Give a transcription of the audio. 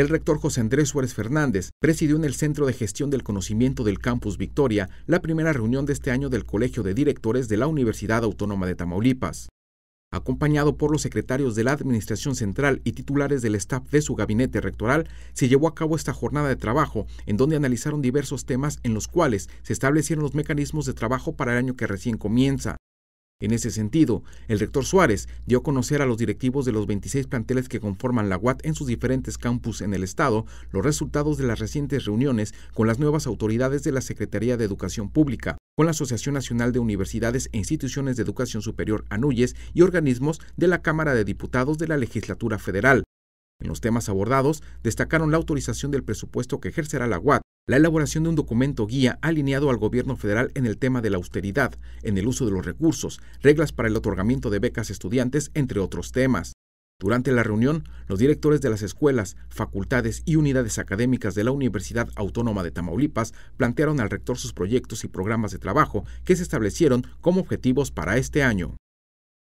El rector José Andrés Suárez Fernández presidió en el Centro de Gestión del Conocimiento del Campus Victoria la primera reunión de este año del Colegio de Directores de la Universidad Autónoma de Tamaulipas. Acompañado por los secretarios de la Administración Central y titulares del staff de su gabinete rectoral, se llevó a cabo esta jornada de trabajo en donde analizaron diversos temas en los cuales se establecieron los mecanismos de trabajo para el año que recién comienza, en ese sentido, el rector Suárez dio a conocer a los directivos de los 26 planteles que conforman la UAT en sus diferentes campus en el estado los resultados de las recientes reuniones con las nuevas autoridades de la Secretaría de Educación Pública, con la Asociación Nacional de Universidades e Instituciones de Educación Superior ANUYES y organismos de la Cámara de Diputados de la Legislatura Federal. En los temas abordados, destacaron la autorización del presupuesto que ejercerá la UAT, la elaboración de un documento guía alineado al gobierno federal en el tema de la austeridad, en el uso de los recursos, reglas para el otorgamiento de becas estudiantes, entre otros temas. Durante la reunión, los directores de las escuelas, facultades y unidades académicas de la Universidad Autónoma de Tamaulipas plantearon al rector sus proyectos y programas de trabajo que se establecieron como objetivos para este año.